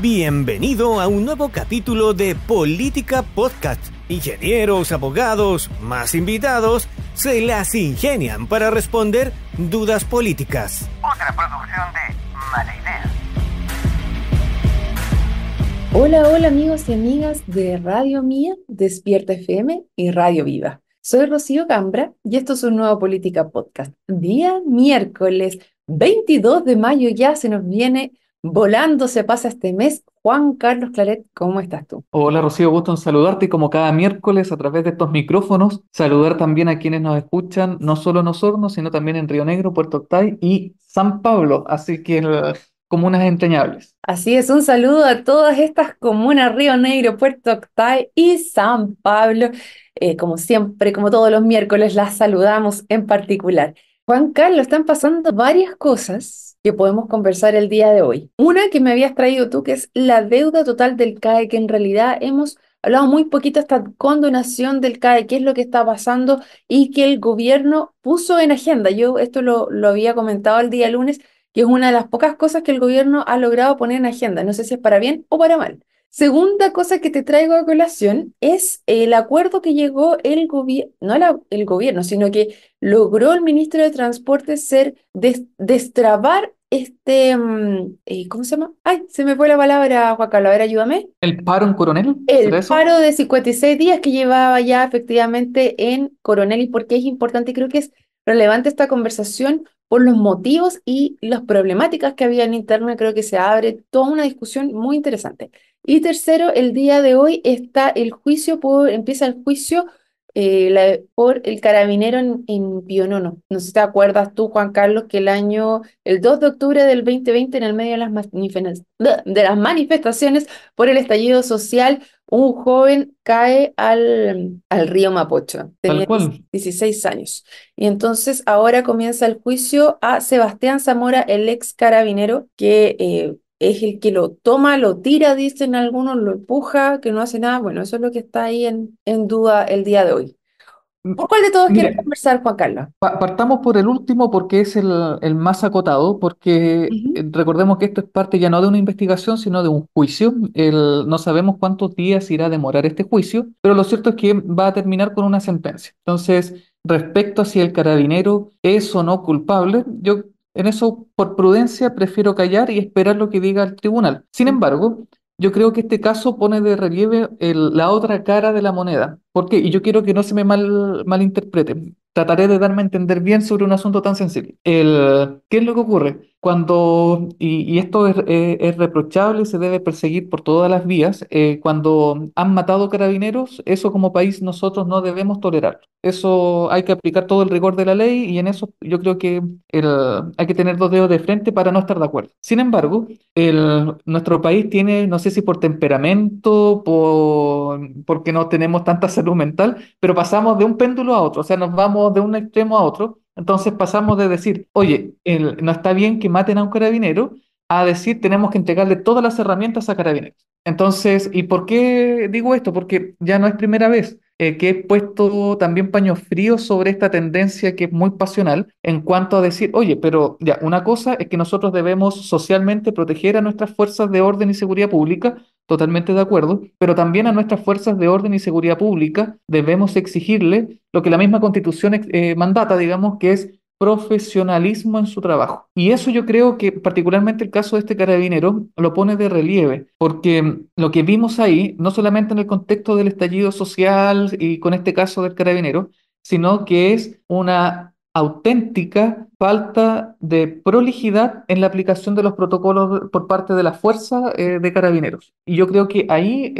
Bienvenido a un nuevo capítulo de Política Podcast. Ingenieros, abogados, más invitados, se las ingenian para responder dudas políticas. Otra producción de Mala Idea. Hola, hola amigos y amigas de Radio Mía, Despierta FM y Radio Viva. Soy Rocío Cambra y esto es un nuevo Política Podcast. Día miércoles 22 de mayo ya se nos viene Volando se pasa este mes. Juan Carlos Claret, ¿cómo estás tú? Hola Rocío, gusto en saludarte como cada miércoles a través de estos micrófonos. Saludar también a quienes nos escuchan, no solo en Osorno, sino también en Río Negro, Puerto Octay y San Pablo. Así que comunas entrañables. Así es, un saludo a todas estas comunas, Río Negro, Puerto Octay y San Pablo. Eh, como siempre, como todos los miércoles, las saludamos en particular. Juan Carlos, están pasando varias cosas que podemos conversar el día de hoy. Una que me habías traído tú, que es la deuda total del CAE, que en realidad hemos hablado muy poquito esta condonación del CAE, qué es lo que está pasando y que el gobierno puso en agenda. Yo esto lo, lo había comentado el día lunes, que es una de las pocas cosas que el gobierno ha logrado poner en agenda. No sé si es para bien o para mal. Segunda cosa que te traigo a colación es el acuerdo que llegó el gobierno, no el gobierno, sino que logró el ministro de Transporte ser destrabar este, mm, eh, ¿cómo se llama? Ay, se me fue la palabra, Juan Carlos, a ver, ayúdame. ¿El paro en Coronel? El paro de 56 días que llevaba ya efectivamente en Coronel y por qué es importante, creo que es relevante esta conversación por los motivos y las problemáticas que había en interna, creo que se abre toda una discusión muy interesante. Y tercero, el día de hoy está el juicio, por, empieza el juicio eh, por el carabinero en, Pionono. No sé si te acuerdas tú, Juan Carlos, que el año, el 2 de octubre del 2020, en el medio de las manifestaciones por el estallido social, un joven cae al, río Mapocho. Tenía 16 años. Y entonces ahora comienza el juicio a Sebastián Zamora, el ex carabinero, que eh, es el que lo toma, lo tira, dicen algunos, lo empuja, que no hace nada. Bueno, eso es lo que está ahí en, en duda el día de hoy. ¿Por cuál de todos quieres conversar, Juan Carlos? Partamos por el último porque es el, más acotado, porque eh, recordemos que esto es parte ya no de una investigación, sino de un juicio. no sabemos cuántos días irá a demorar este juicio, pero lo cierto es que va a terminar con una sentencia. Entonces, respecto a si el carabinero es o no culpable, yo en eso, por prudencia, prefiero callar y esperar lo que diga el tribunal. Sin embargo, yo creo que este caso pone de relieve la otra cara de la moneda. ¿Por qué? Y yo quiero que no se me mal, malinterprete. Trataré de darme a entender bien sobre un asunto tan sencillo El, ¿Qué es lo que ocurre? cuando, y, esto eh, es, reprochable, se debe perseguir por todas las vías, eh, cuando han matado carabineros, eso como país nosotros no debemos tolerarlo. Eso hay que aplicar todo el rigor de la ley y en eso yo creo que hay que tener dos dedos de frente para no estar de acuerdo. Sin embargo, nuestro país tiene, no sé si por temperamento, por, porque no tenemos tanta salud mental, pero pasamos de un péndulo a otro, o sea, nos vamos de un extremo a otro entonces pasamos de decir, oye, no está bien que maten a un carabinero, a decir, tenemos que entregarle todas las herramientas a carabineros. Entonces, ¿y por qué digo esto? Porque ya no es primera vez. Eh, que he puesto también paños fríos sobre esta tendencia que es muy pasional en cuanto a decir, oye, pero ya, una cosa es que nosotros debemos socialmente proteger a nuestras fuerzas de orden y seguridad pública Totalmente de acuerdo, pero también a nuestras fuerzas de orden y seguridad pública debemos exigirle lo que la misma constitución eh, mandata, digamos, que es profesionalismo en su trabajo. Y eso yo creo que particularmente el caso de este carabinero lo pone de relieve, porque lo que vimos ahí, no solamente en el contexto del estallido social y con este caso del carabinero, sino que es una auténtica falta de prolijidad en la aplicación de los protocolos por parte de la fuerza eh, de carabineros. Y yo creo que ahí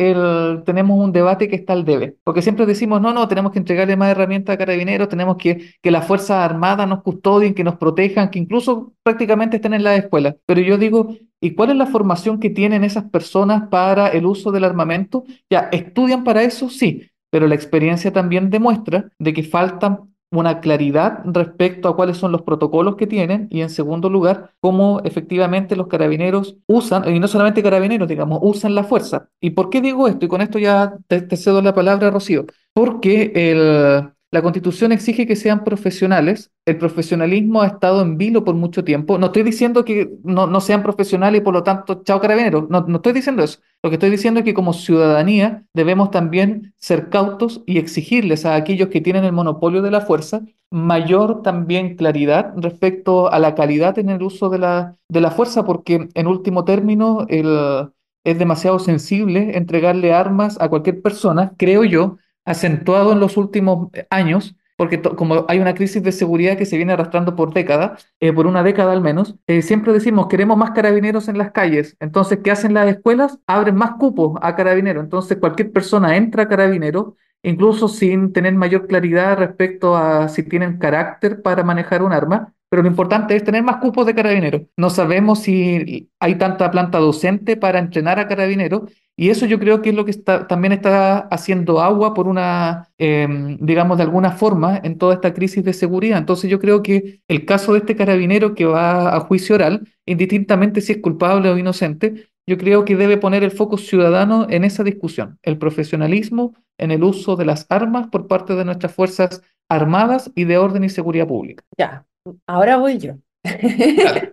tenemos un debate que está al debe, porque siempre decimos, no, no, tenemos que entregarle más herramientas a carabineros, tenemos que que las Fuerzas Armadas nos custodien, que nos protejan, que incluso prácticamente estén en la escuela. Pero yo digo, ¿Y cuál es la formación que tienen esas personas para el uso del armamento? Ya, ¿estudian para eso? Sí, pero la experiencia también demuestra de que faltan una claridad respecto a cuáles son los protocolos que tienen y en segundo lugar, cómo efectivamente los carabineros usan, y no solamente carabineros, digamos, usan la fuerza. ¿Y por qué digo esto? Y con esto ya te, cedo la palabra, Rocío. Porque el, la Constitución exige que sean profesionales. El profesionalismo ha estado en vilo por mucho tiempo. No estoy diciendo que no, sean profesionales y por lo tanto, chao carabineros. No, no estoy diciendo eso. Lo que estoy diciendo es que como ciudadanía debemos también ser cautos y exigirles a aquellos que tienen el monopolio de la fuerza mayor también claridad respecto a la calidad en el uso de la, de la fuerza, porque en último término el, es demasiado sensible entregarle armas a cualquier persona, creo yo, acentuado en los últimos eh, años, porque como hay una crisis de seguridad que se viene arrastrando por décadas, eh, por una década al menos, eh, siempre decimos, queremos más carabineros en las calles. Entonces, ¿qué hacen las escuelas? Abren más cupos a carabineros. Entonces, cualquier persona entra a carabinero, incluso sin tener mayor claridad respecto a si tienen carácter para manejar un arma. Pero lo importante es tener más cupos de carabineros. No sabemos si hay tanta planta docente para entrenar a carabineros y eso yo creo que es lo que también está haciendo agua por una, em, digamos, de alguna forma en toda esta crisis de seguridad. Entonces yo creo que el caso de este carabinero que va a juicio oral, indistintamente si es culpable o inocente, yo creo que debe poner el foco ciudadano en esa discusión, el profesionalismo en el uso de las armas por parte de nuestras fuerzas armadas y de orden y seguridad pública. Ya, Ahora voy yo.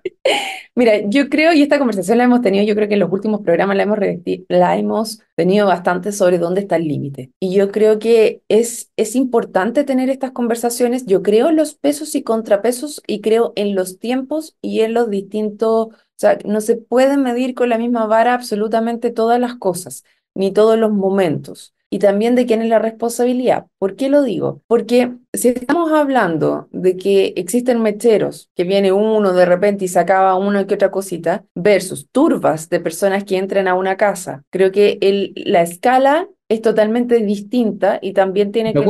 Mira, yo creo, y esta conversación la hemos tenido, yo creo que en los últimos programas la hemos, la hemos tenido bastante sobre dónde está el límite. Y yo creo que es, es importante tener estas conversaciones. Yo creo en los pesos y contrapesos y creo en los tiempos y en los distintos, o sea, no se pueden medir con la misma vara absolutamente todas las cosas, ni todos los momentos y también de quién es la responsabilidad. ¿Por qué lo digo? Porque si estamos hablando de que existen mecheros, que viene uno de repente y sacaba una que otra cosita, versus turbas de personas que entran a una casa, creo que la escala es totalmente distinta y también tiene que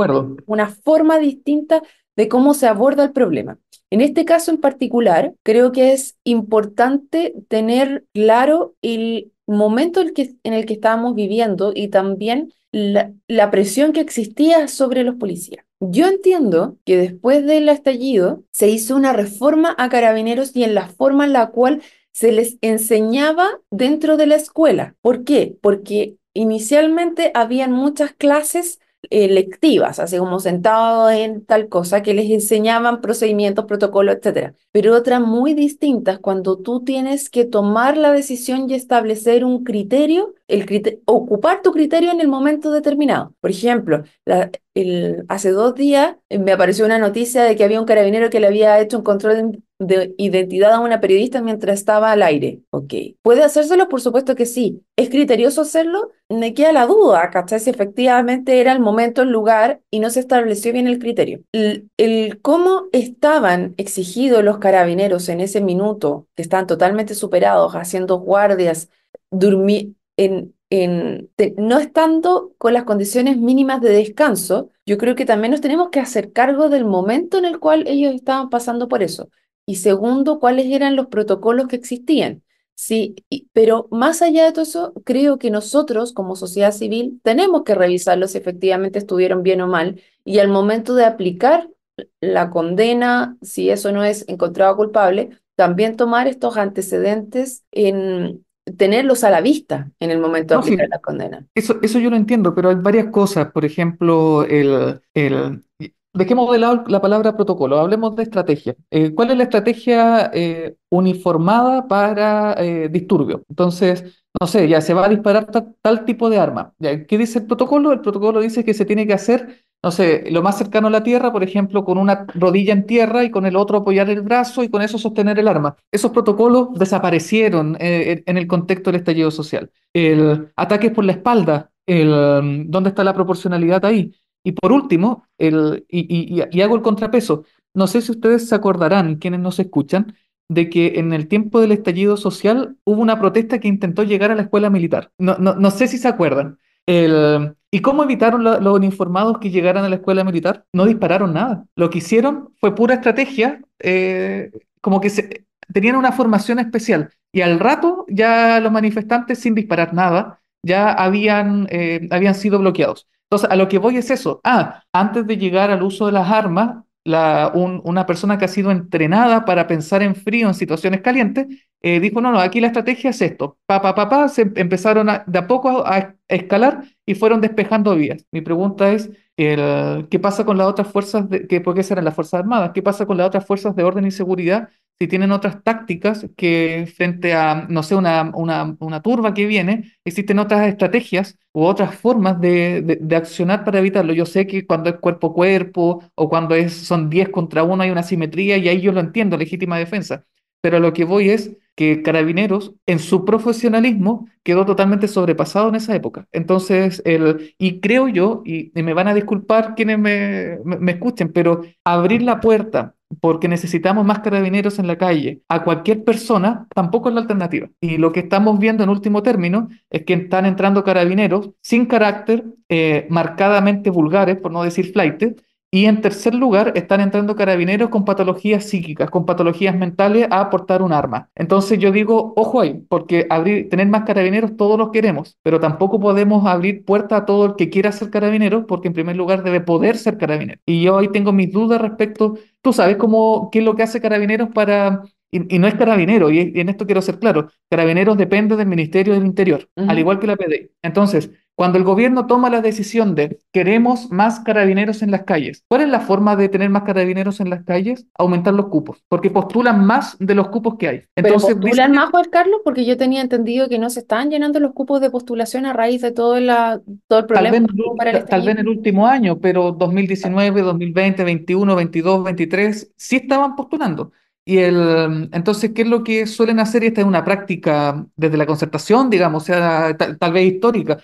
una forma distinta de cómo se aborda el problema. En este caso en particular, creo que es importante tener claro el, momento en el que, estábamos viviendo y también la, la, presión que existía sobre los policías. Yo entiendo que después del estallido se hizo una reforma a carabineros y en la forma en la cual se les enseñaba dentro de la escuela. ¿Por qué? Porque inicialmente habían muchas clases electivas, así como sentado en tal cosa, que les enseñaban procedimientos, protocolos, etc. Pero otras muy distintas cuando tú tienes que tomar la decisión y establecer un criterio, el ocupar tu criterio en el momento determinado. Por ejemplo, el, hace dos días eh, me apareció una noticia de que había un carabinero que le había hecho un control de identidad a una periodista mientras estaba al aire. Ok. ¿Puede hacérselo? Por supuesto que sí. ¿Es criterioso hacerlo? Me queda la duda, ¿cachai? Si efectivamente era el momento, el lugar y no se estableció bien el criterio. El, cómo estaban exigidos los carabineros en ese minuto, que están totalmente superados, haciendo guardias, en, no estando con las condiciones mínimas de descanso, yo creo que también nos tenemos que hacer cargo del momento en el cual ellos estaban pasando por eso y segundo, cuáles eran los protocolos que existían. Sí, pero más allá de todo eso, creo que nosotros como sociedad civil tenemos que revisarlos si efectivamente estuvieron bien o mal y al momento de aplicar la condena, si eso no es encontrado culpable, también tomar estos antecedentes en tenerlos a la vista en el momento de aplicar la condena. Eso, eso yo lo entiendo, pero hay varias cosas. Por ejemplo, el, el, dejemos de lado la palabra protocolo, hablemos de estrategia. Eh, ¿Cuál es la estrategia eh, uniformada para eh, disturbio? Entonces, no sé, ya se va a disparar tal tipo de arma. ¿Qué dice el protocolo? El protocolo dice que se tiene que hacer, no sé, lo más cercano a la tierra, por ejemplo, con una rodilla en tierra y con el otro apoyar el brazo y con eso sostener el arma. Esos protocolos desaparecieron en el contexto del estallido social. El ataque por la espalda, el, mm, ¿dónde está la proporcionalidad ahí? Y por último, el, y, hago el contrapeso, no sé si ustedes se acordarán, quienes nos escuchan, de que en el tiempo del estallido social hubo una protesta que intentó llegar a la escuela militar. No, sé si se acuerdan. ¿Y cómo evitaron los uniformados que llegaran a la escuela militar? No dispararon nada. Lo que hicieron fue pura estrategia, eh, como que se, tenían una formación especial. Y al rato ya los manifestantes, sin disparar nada, ya habían, eh, habían sido bloqueados. Entonces, a lo que voy es eso. Ah, antes de llegar al uso de las armas, la, una persona que ha sido entrenada para pensar en frío, en situaciones calientes, eh, dijo, no, no, aquí la estrategia es esto. Pa, pa, pa, pa, se empezaron de a poco a, escalar y fueron despejando vías. Mi pregunta es, ¿qué pasa con las otras fuerzas, de, que, porque serán las Fuerzas Armadas? ¿Qué pasa con las otras fuerzas de orden y seguridad si tienen otras tácticas que frente a, no sé, una, turba que viene, existen otras estrategias u otras formas de, de, accionar para evitarlo. Yo sé que cuando es cuerpo a cuerpo o cuando es, son 10 contra 1 hay una simetría y ahí yo lo entiendo, legítima defensa. Pero lo que voy es que Carabineros, en su profesionalismo, quedó totalmente sobrepasado en esa época. Entonces, el, y creo yo, y, me van a disculpar quienes me, me escuchen, pero abrir la puerta porque necesitamos más carabineros en la calle a cualquier persona, tampoco es la alternativa. Y lo que estamos viendo en último término es que están entrando carabineros sin carácter, eh, marcadamente vulgares, por no decir flight, y en tercer lugar, están entrando carabineros con patologías psíquicas, con patologías mentales a aportar un arma. Entonces yo digo, ojo ahí, porque abrir, tener más carabineros todos los queremos, pero tampoco podemos abrir puerta a todo el que quiera ser carabinero, porque en primer lugar debe poder ser carabinero. Y yo ahí tengo mis dudas respecto, tú sabes cómo, qué es lo que hace carabineros para y, no es carabinero, y, en esto quiero ser claro, carabineros depende del Ministerio del Interior, al igual que la PDI. Entonces, cuando el gobierno toma la decisión de queremos más carabineros en las calles, ¿cuál es la forma de tener más carabineros en las calles? Aumentar los cupos, porque postulan más de los cupos que hay. Entonces, postulan más, Juan Carlos? Porque yo tenía entendido que no se estaban llenando los cupos de postulación a raíz de todo, la, el problema. Tal vez, en el último año, pero 2019, 2020, 21, 22, 23, sí estaban postulando. Y el, entonces, ¿qué es lo que suelen hacer? Y esta es una práctica desde la concertación, digamos, sea, tal vez histórica,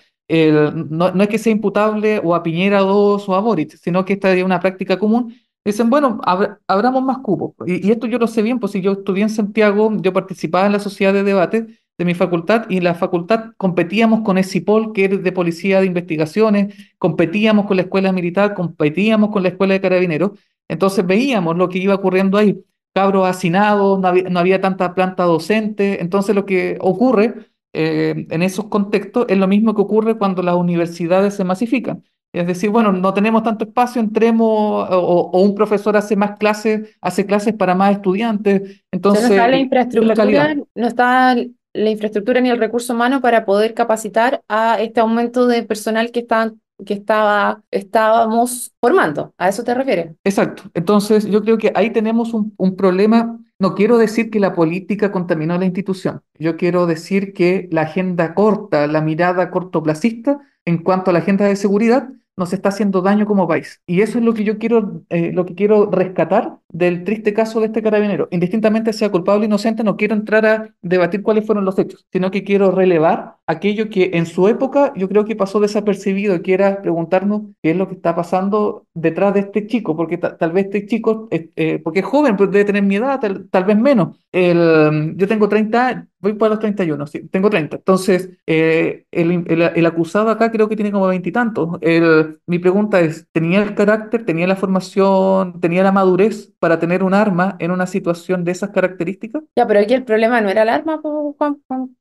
no, no, es que sea imputable o a Piñera 2 o a Boric, sino que esta es una práctica común. Dicen, bueno, abramos más cupos. Y, esto yo lo sé bien, pues si yo estudié en Santiago, yo participaba en la sociedad de debate de mi facultad y en la facultad competíamos con ESIPOL, que es de policía de investigaciones, competíamos con la escuela militar, competíamos con la escuela de carabineros. Entonces veíamos lo que iba ocurriendo ahí. Cabros hacinados, no había tanta planta docente. Entonces lo que ocurre eh, en esos contextos es lo mismo que ocurre cuando las universidades se masifican. Es decir, bueno, no tenemos tanto espacio, entremos, o, un profesor hace más clases, hace clases para más estudiantes. Entonces, no está la infraestructura, no está la infraestructura ni el recurso humano para poder capacitar a este aumento de personal que están que estaba, estábamos formando. ¿A eso te refieres? Exacto. Entonces, yo creo que ahí tenemos un, un problema no quiero decir que la política contaminó la institución. Yo quiero decir que la agenda corta, la mirada cortoplacista en cuanto a la agenda de seguridad, nos está haciendo daño como país. Y eso es lo que yo quiero, eh, lo que quiero rescatar del triste caso de este carabinero. Indistintamente sea culpable o inocente, no quiero entrar a debatir cuáles fueron los hechos, sino que quiero relevar aquello que en su época yo creo que pasó desapercibido, y quiera preguntarnos qué es lo que está pasando detrás de este chico, porque tal vez este chico, eh, eh, porque es joven, pues debe tener mi edad, tal, vez menos. yo tengo 30, voy para los 31, sí, tengo 30. Entonces, el, acusado acá creo que tiene como veintitantos. El mi pregunta es, ¿tenía el carácter, tenía la formación, tenía la madurez para tener un arma en una situación de esas características? Ya, pero aquí el problema no era el arma,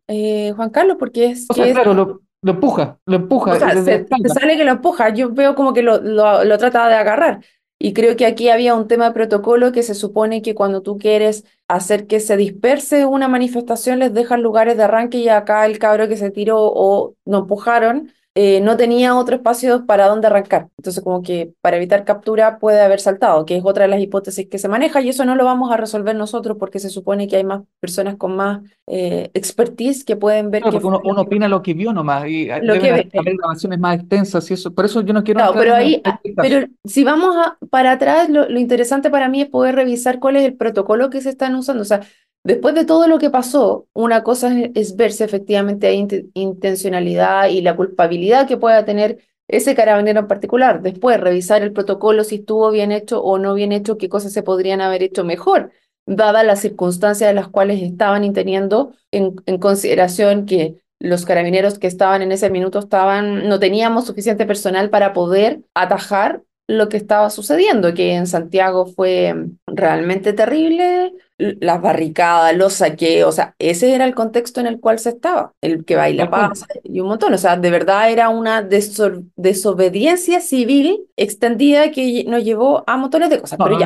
eh, Juan, Carlos, porque es... O claro, Lo, empuja, lo empuja. O sea, se, sale que lo empuja, yo veo como que lo, lo, trataba de agarrar. Y creo que aquí había un tema de protocolo que se supone que cuando tú quieres hacer que se disperse una manifestación, les dejan lugares de arranque y acá el cabro que se tiró o no empujaron, eh, no tenía otro espacio para dónde arrancar. Entonces, como que para evitar captura puede haber saltado, que es otra de las hipótesis que se maneja y eso no lo vamos a resolver nosotros porque se supone que hay más personas con más eh, expertise que pueden ver. que uno, opina lo que vio nomás y ah, hay grabaciones más extensas y eso. Por eso yo no quiero. No, pero ahí, ah, pero si vamos a, para atrás, lo, lo interesante para mí es poder revisar cuál es el protocolo que se están usando. O sea, Después de todo lo que pasó, una cosa es, verse ver si efectivamente hay intencionalidad y la culpabilidad que pueda tener ese carabinero en particular. Después, revisar el protocolo, si estuvo bien hecho o no bien hecho, qué cosas se podrían haber hecho mejor, dadas las circunstancias de las cuales estaban y teniendo en, consideración que los carabineros que estaban en ese minuto estaban, no teníamos suficiente personal para poder atajar lo que estaba sucediendo, que en Santiago fue realmente terrible las barricadas, los saqueos, o sea, ese era el contexto en el cual se estaba, el que baila pasa y un montón, o sea, de verdad era una desobediencia civil extendida que nos llevó a montones de cosas. pero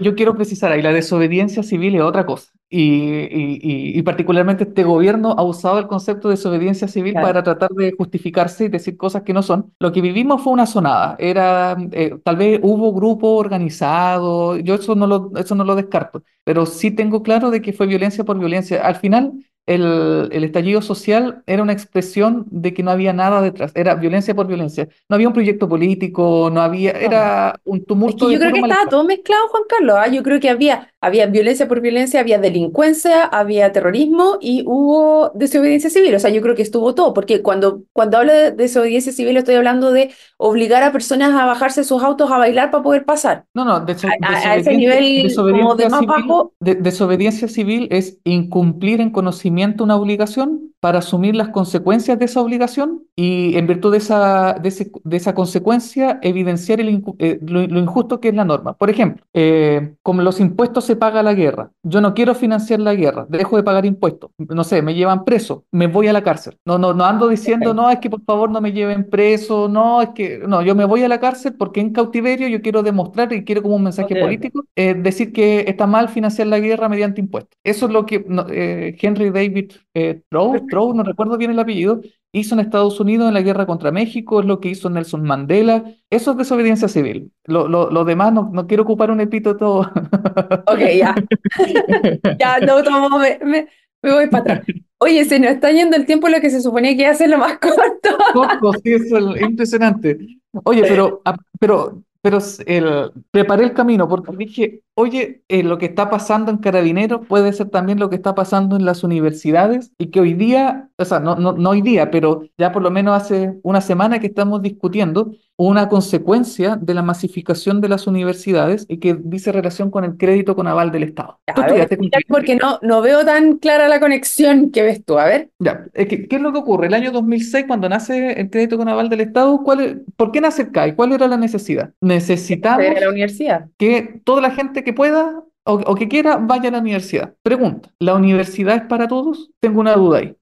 Yo, quiero precisar ahí, la desobediencia civil es otra cosa, y, y, particularmente este gobierno ha usado el concepto de desobediencia civil para tratar de justificarse y decir cosas que no son. Lo que vivimos fue una sonada, era, eh, tal vez hubo grupo organizado, yo eso no eso no lo descarto pero sí tengo claro de que fue violencia por violencia. Al final, el, el, estallido social era una expresión de que no había nada detrás, era violencia por violencia. No había un proyecto político, no había, era un tumulto. yo creo que estaba todo mezclado, Juan Carlos. ¿ah? Yo creo que había, había violencia por violencia, había delincuencia, había terrorismo y hubo desobediencia civil. O sea, yo creo que estuvo todo, porque cuando, cuando hablo de desobediencia civil estoy hablando de obligar a personas a bajarse sus autos a bailar para poder pasar. No, no, a, ese nivel como de más bajo. De, desobediencia civil es incumplir en conocimiento conocimiento una obligación, para asumir las consecuencias de esa obligación y en virtud de esa, de, esa consecuencia evidenciar eh, lo, injusto que es la norma. Por ejemplo, eh, como los impuestos se paga la guerra, yo no quiero financiar la guerra, dejo de pagar impuestos, no sé, me llevan preso, me voy a la cárcel. No, no, no ando diciendo, no, es que por favor no me lleven preso, no, es que, no, yo me voy a la cárcel porque en cautiverio yo quiero demostrar y quiero como un mensaje político eh, decir que está mal financiar la guerra mediante impuestos. Eso es lo que Henry David Thoreau no recuerdo bien el apellido, hizo en Estados Unidos en la guerra contra México, es lo que hizo Nelson Mandela. Eso es desobediencia civil. Lo, demás, no, quiero ocupar un epíteto. Ok, ya. ya, no, me, me, voy para atrás. Oye, se nos está yendo el tiempo lo que se suponía que ser lo más corto. Corto, sí, es impresionante. Oye, pero, ah, pero pero el, preparé el camino porque dije, oye, eh, lo que está pasando en Carabineros puede ser también lo que está pasando en las universidades y que hoy día, o sea, no, no, no hoy día, pero ya por lo menos hace una semana que estamos discutiendo una consecuencia de la masificación de las universidades y que dice relación con el crédito con aval del Estado. porque no, no veo tan clara la conexión que ves tú, a ver. es que, ¿qué es lo que ocurre? El año 2006, cuando nace el crédito con aval del Estado, ¿cuál, ¿por qué nace el CAE? ¿Cuál era la necesidad? Necesitamos que toda la gente que pueda o, que quiera, vaya a la universidad. Pregunta, ¿la universidad es para todos? Tengo una duda ahí.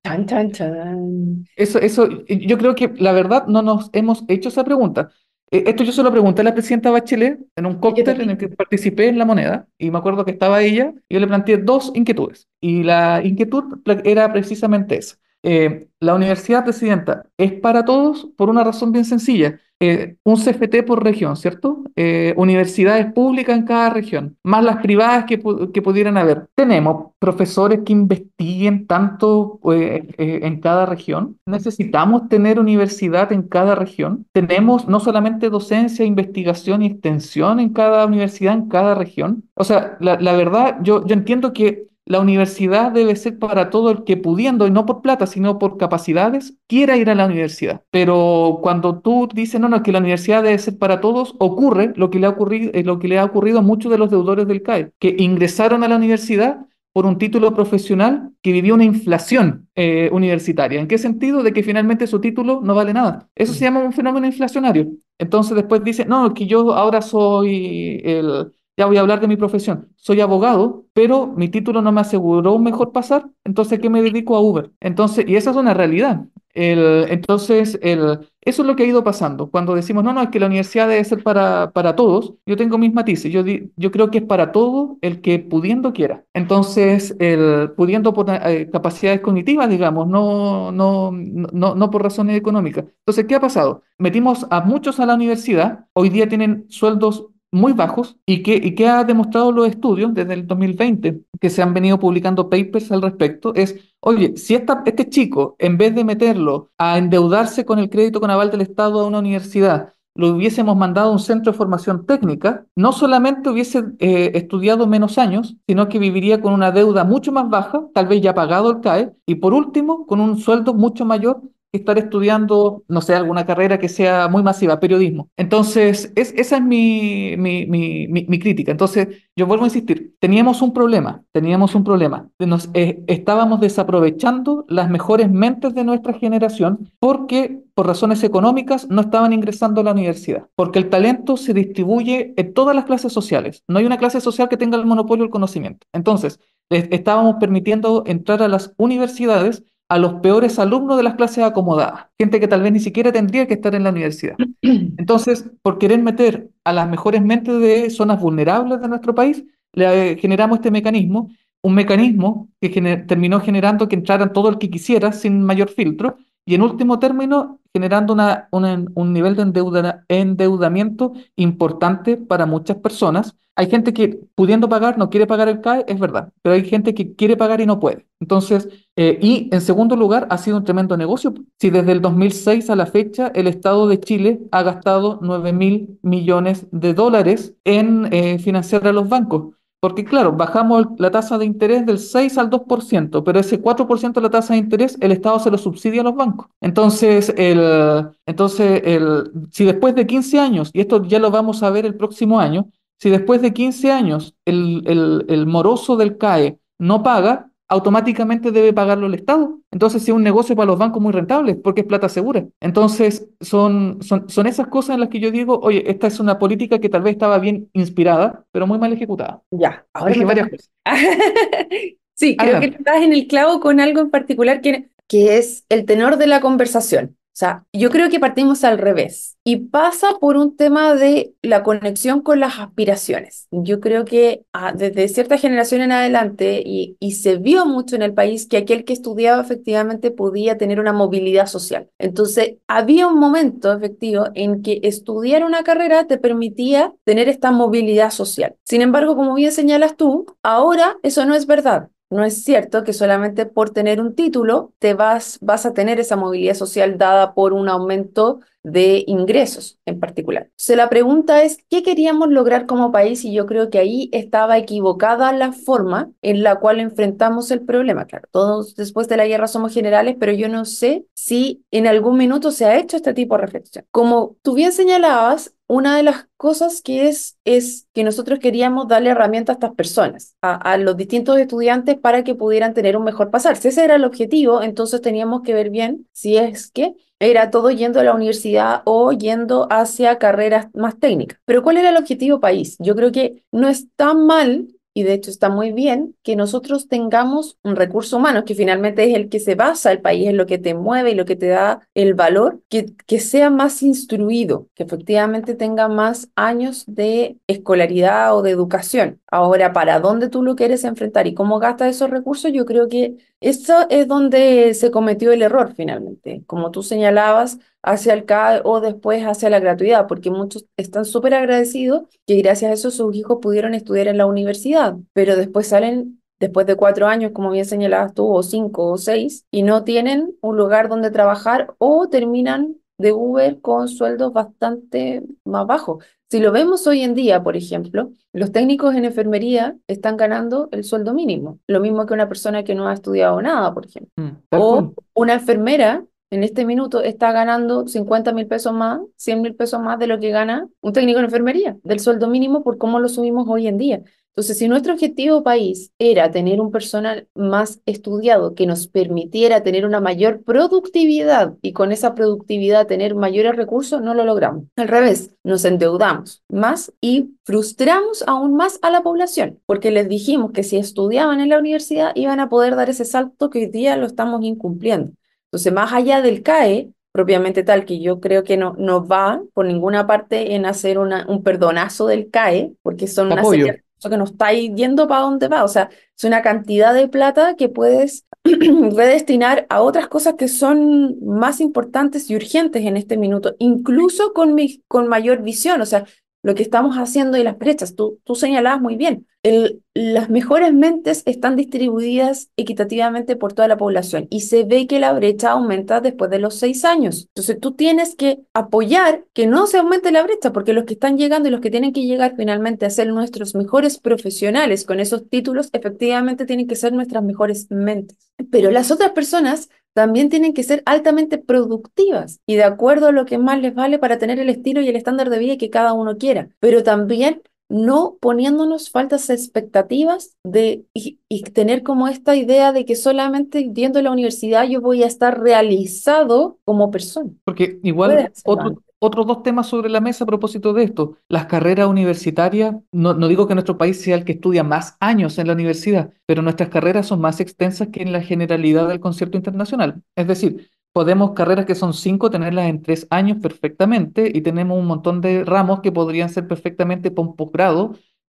Eso, eso, yo creo que la verdad no nos hemos hecho esa pregunta. E, esto yo se lo pregunté a la presidenta Bachelet en un cóctel en el que participé en La Moneda y me acuerdo que estaba ella y yo le planteé dos inquietudes y la inquietud era precisamente esa. Eh, la universidad, presidenta, es para todos por una razón bien sencilla. Eh, un CFT por región, ¿cierto? Eh, universidades públicas en cada región, más las privadas que, pudieran haber. Tenemos profesores que investiguen tanto en cada región. Necesitamos tener universidad en cada región. Tenemos no solamente docencia, investigación y extensión en cada universidad, en cada región. O sea, la, verdad, yo, yo entiendo que la universidad debe ser para todo el que pudiendo, y no por plata, sino por capacidades, quiera ir a la universidad. Pero cuando tú dices, no, no, que la universidad debe ser para todos, ocurre lo que le ha ocurrido, eh, lo que le ha ocurrido a muchos de los deudores del CAE, que ingresaron a la universidad por un título profesional que vivió una inflación eh, universitaria. ¿En qué sentido? De que finalmente su título no vale nada. Eso se llama un fenómeno inflacionario. Entonces después dice, no, que yo ahora soy el ya voy a hablar de mi profesión. Soy abogado, pero mi título no me aseguró un mejor pasar, entonces ¿qué me dedico a Uber? Entonces, y esa es una realidad. El, entonces, eso es lo que ha ido pasando. Cuando decimos, no, no, es que la universidad debe ser para, para todos, yo tengo mis matices. Yo, yo creo que es para todo el que pudiendo quiera. Entonces, el, pudiendo por eh, capacidades cognitivas, digamos, no, no, no, no por razones económicas. Entonces, ¿qué ha pasado? Metimos a muchos a la universidad, hoy día tienen sueldos muy bajos y que, y que ha demostrado los estudios desde el 2020 que se han venido publicando papers al respecto es, oye, si esta, este chico, en vez de meterlo a endeudarse con el crédito con aval del Estado a una universidad, lo hubiésemos mandado a un centro de formación técnica, no solamente hubiese eh, estudiado menos años, sino que viviría con una deuda mucho más baja, tal vez ya pagado el CAE, y por último, con un sueldo mucho mayor estar estudiando, no sé, alguna carrera que sea muy masiva, periodismo. Entonces, esa es mi, mi, mi, mi, crítica. Entonces, yo vuelvo a insistir, teníamos un problema, teníamos un problema. Nos, eh, estábamos desaprovechando las mejores mentes de nuestra generación porque por razones económicas no estaban ingresando a la universidad, porque el talento se distribuye en todas las clases sociales. No hay una clase social que tenga el monopolio del conocimiento. Entonces, estábamos permitiendo entrar a las universidades a los peores alumnos de las clases acomodadas, gente que tal vez ni siquiera tendría que estar en la universidad. Entonces, por querer meter a las mejores mentes de zonas vulnerables de nuestro país, le eh, generamos este mecanismo, un mecanismo que terminó generando que entraran todo el que quisiera sin mayor filtro, y en último término generando una, un nivel de endeudamiento importante para muchas personas. Hay gente que pudiendo pagar no quiere pagar el CAE, es verdad, pero hay gente que quiere pagar y no puede. Entonces, eh, y en segundo lugar, ha sido un tremendo negocio. Si desde el 2006 a la fecha el Estado de Chile ha gastado 9 mil millones de dólares en eh, financiar a los bancos, porque claro, bajamos la tasa de interés del 6 al 2%, pero ese 4% de la tasa de interés el Estado se lo subsidia a los bancos. Entonces, el, entonces el, si después de 15 años, y esto ya lo vamos a ver el próximo año, si después de 15 años el, el moroso del CAE no paga, automáticamente debe pagarlo el Estado. Entonces es un negocio para los bancos muy rentables porque es plata segura. Entonces son, son, esas cosas en las que yo digo, oye, esta es una política que tal vez estaba bien inspirada, pero muy mal ejecutada. Ya, ahora sí, creo que estás en el clavo con algo en particular que, que es el tenor de la conversación. O sea, yo creo que partimos al revés y pasa por un tema de la conexión con las aspiraciones. Yo creo que ah, desde cierta generación en adelante, y, y, se vio mucho en el país, que aquel que estudiaba efectivamente podía tener una movilidad social. Entonces, había un momento efectivo en que estudiar una carrera te permitía tener esta movilidad social. Sin embargo, como bien señalas tú, ahora eso no es verdad. No es cierto que solamente por tener un título te vas, vas a tener esa movilidad social dada por un aumento de ingresos en particular. O la pregunta es, ¿qué queríamos lograr como país? Y yo creo que ahí estaba equivocada la forma en la cual enfrentamos el problema. Claro, todos después de la guerra somos generales, pero yo no sé si en algún minuto se ha hecho este tipo de reflexión. Como tú bien señalabas, una de las cosas que es es que nosotros queríamos darle herramientas a estas personas, a, los distintos estudiantes para que pudieran tener un mejor pasar. Si ese era el objetivo, entonces teníamos que ver bien si es que era todo yendo a la universidad o yendo hacia carreras más técnicas. Pero ¿cuál era el objetivo país? Yo creo que no está tan mal y de hecho está muy bien que nosotros tengamos un recurso humano, que finalmente es el que se basa el país, es lo que te mueve y lo que te da el valor, que, que sea más instruido, que efectivamente tenga más años de escolaridad o de educación. Ahora, para dónde tú lo quieres enfrentar y cómo gastas esos recursos, yo creo que eso es donde se cometió el error finalmente, como tú señalabas, hacia el CAE o después hacia la gratuidad, porque muchos están súper agradecidos que gracias a eso sus hijos pudieron estudiar en la universidad, pero después salen después de cuatro años, como bien señalabas tú, o cinco o seis, y no tienen un lugar donde trabajar o terminan de Uber con sueldos bastante más bajos. Si lo vemos hoy en día, por ejemplo, los técnicos en enfermería están ganando el sueldo mínimo, lo mismo que una persona que no ha estudiado nada, por ejemplo. Mm, o una enfermera en este minuto está ganando 50 mil pesos más, 100 mil pesos más de lo que gana un técnico en enfermería, del sueldo mínimo por cómo lo subimos hoy en día. Entonces, si nuestro objetivo país era tener un personal más estudiado que nos permitiera tener una mayor productividad y con esa productividad tener mayores recursos, no lo logramos. Al revés, nos endeudamos más y frustramos aún más a la población, porque les dijimos que si estudiaban en la universidad iban a poder dar ese salto que hoy día lo estamos incumpliendo. Entonces, más allá del CAE, propiamente tal, que yo creo que no, no va por ninguna parte en hacer una, un perdonazo del CAE, porque son Apoyo. O sea, que no estáis yendo para donde va. O sea, es una cantidad de plata que puedes redestinar a otras cosas que son más importantes y urgentes en este minuto, incluso con, con mayor visión. O sea, lo que estamos haciendo y las brechas. Tú, tú señalabas muy bien, el, las mejores mentes están distribuidas equitativamente por toda la población y se ve que la brecha aumenta después de los seis años. Entonces tú tienes que apoyar que no se aumente la brecha porque los que están llegando y los que tienen que llegar finalmente a ser nuestros mejores profesionales con esos títulos efectivamente tienen que ser nuestras mejores mentes. Pero las otras personas también tienen que ser altamente productivas y de acuerdo a lo que más les vale para tener el estilo y el estándar de vida que cada uno quiera, pero también no poniéndonos faltas expectativas de, y, tener como esta idea de que solamente viendo la universidad yo voy a estar realizado como persona. Porque igual otro, otros dos temas sobre la mesa a propósito de esto. Las carreras universitarias, no, digo que nuestro país sea el que estudia más años en la universidad, pero nuestras carreras son más extensas que en la generalidad del concierto internacional. Es decir, podemos carreras que son cinco tenerlas en tres años perfectamente y tenemos un montón de ramos que podrían ser perfectamente pompos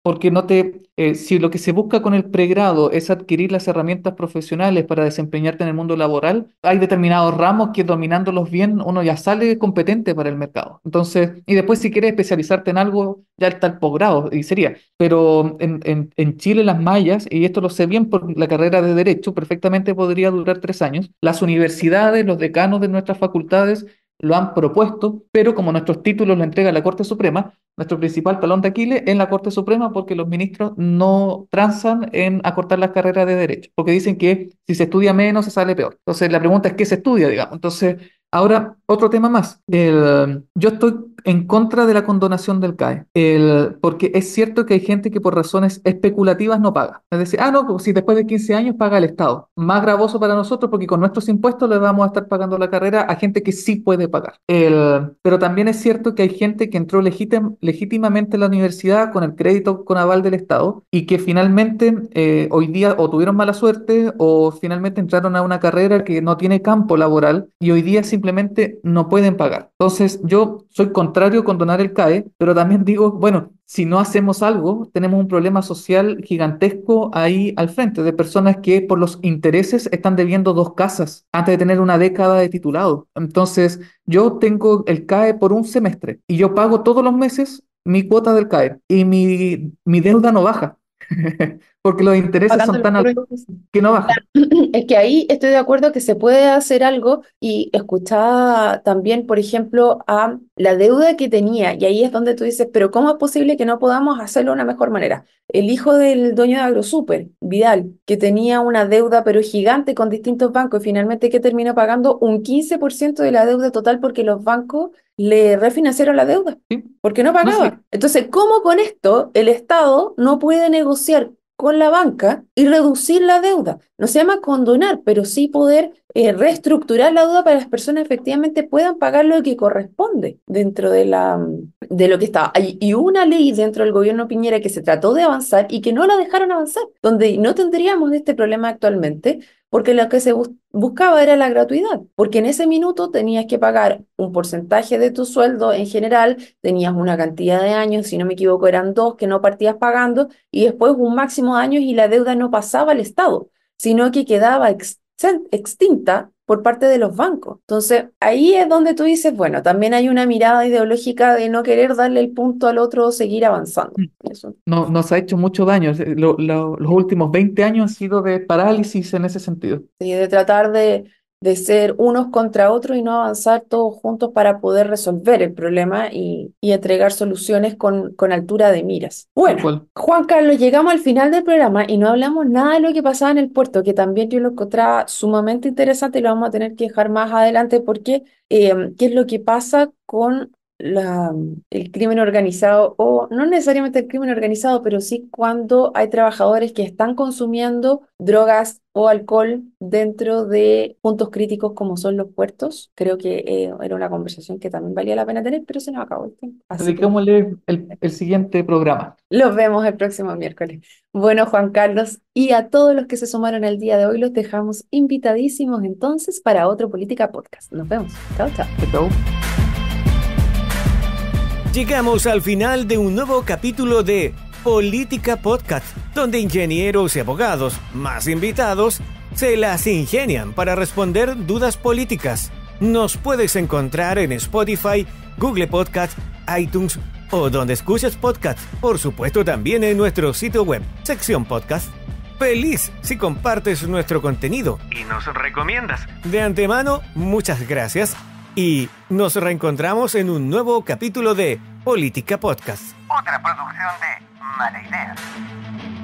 porque no te, eh, si lo que se busca con el pregrado es adquirir las herramientas profesionales para desempeñarte en el mundo laboral, hay determinados ramos que dominándolos bien uno ya sale competente para el mercado. Entonces, y después si quieres especializarte en algo, ya está el posgrado y sería. Pero en, en Chile las mallas, y esto lo sé bien por la carrera de derecho, perfectamente podría durar tres años, las universidades, los decanos de nuestras facultades lo han propuesto, pero como nuestros títulos lo entrega la Corte Suprema, nuestro principal palón de Aquiles en la Corte Suprema porque los ministros no transan en acortar las carreras de derecho, porque dicen que si se estudia menos se sale peor. Entonces la pregunta es qué se estudia, digamos. Entonces, ahora otro tema más. yo estoy en contra de la condonación del CAE, el, porque es cierto que hay gente que por razones especulativas no paga. Es decir, ah, no, pues si después de 15 años paga el Estado. Más gravoso para nosotros porque con nuestros impuestos le vamos a estar pagando la carrera a gente que sí puede pagar. El, pero también es cierto que hay gente que entró legítimamente en la universidad con el crédito con aval del Estado y que finalmente eh, hoy día o tuvieron mala suerte o finalmente entraron a una carrera que no tiene campo laboral y hoy día simplemente no pueden pagar. Entonces, yo soy contrario con donar el CAE, pero también digo, bueno, si no hacemos algo, tenemos un problema social gigantesco ahí al frente, de personas que por los intereses están debiendo dos casas antes de tener una década de titulado. Entonces, yo tengo el CAE por un semestre y yo pago todos los meses mi cuota del CAE y mi, mi deuda no baja. porque los intereses son tan altos que no bajan. Es que ahí estoy de acuerdo que se puede hacer algo y escuchaba también, por ejemplo, a la deuda que tenía, y ahí es donde tú dices, pero ¿cómo es posible que no podamos hacerlo de una mejor manera? El hijo del dueño de AgroSuper, Vidal, que tenía una deuda pero gigante con distintos bancos, y finalmente que terminó pagando un 15% de la deuda total porque los bancos le refinanciaron la deuda, porque no pagaban. Entonces, ¿cómo con esto el Estado no puede negociar con la banca y reducir la deuda. No se llama condonar, pero sí poder eh, reestructurar la deuda para que las personas efectivamente puedan pagar lo que corresponde dentro de, la, mm, de lo que estaba. Y una ley dentro del gobierno Piñera que se trató de avanzar y que no la dejaron avanzar, donde no tendríamos este problema actualmente, porque lo que se, buscaba era la gratuidad, porque en ese minuto tenías que pagar un porcentaje de tu sueldo en general, tenías una cantidad de años, si no me equivoco eran dos que no partías pagando, y después un máximo de años y la deuda no pasaba al Estado, sino que quedaba extinta por parte de los bancos. Entonces, ahí es donde tú dices, bueno, también hay una mirada ideológica de no querer darle el punto al otro, o seguir avanzando. Mm. No, nos ha hecho mucho daño. Eh, los últimos 20 años han sido de parálisis en ese sentido. Y de tratar de de ser unos contra otros y no avanzar todos juntos para poder resolver el problema y, entregar soluciones con, con, altura de miras. Bueno, Juan Carlos, llegamos al final del programa y no hablamos nada de lo que pasaba en el puerto, que también yo lo encontraba sumamente interesante y lo vamos a tener que dejar más adelante porque eh, qué es lo que pasa con la, el crimen organizado, o no necesariamente el crimen organizado, pero sí cuando hay trabajadores que están consumiendo drogas o alcohol dentro de puntos críticos como son los puertos. Creo que eh, era una conversación que también valía la pena tener, pero se nos acabó el tiempo. leer el, el siguiente programa. Los vemos el próximo miércoles. Bueno, Juan Carlos, y a todos los que se sumaron el día de hoy, los dejamos invitadísimos entonces para otro Política Podcast. Nos vemos. chao. Chao. Llegamos al final de un nuevo capítulo de Política Podcast, donde ingenieros y abogados, más invitados, se las ingenian para responder dudas políticas. Nos puedes encontrar en Spotify, Google Podcast, iTunes o donde escuches podcast. Por supuesto también en nuestro sitio web, sección podcast. Feliz si compartes nuestro contenido. Y nos recomiendas. De antemano, muchas gracias y nos reencontramos en un nuevo capítulo de Política Podcast. Otra producción de Mala Idea.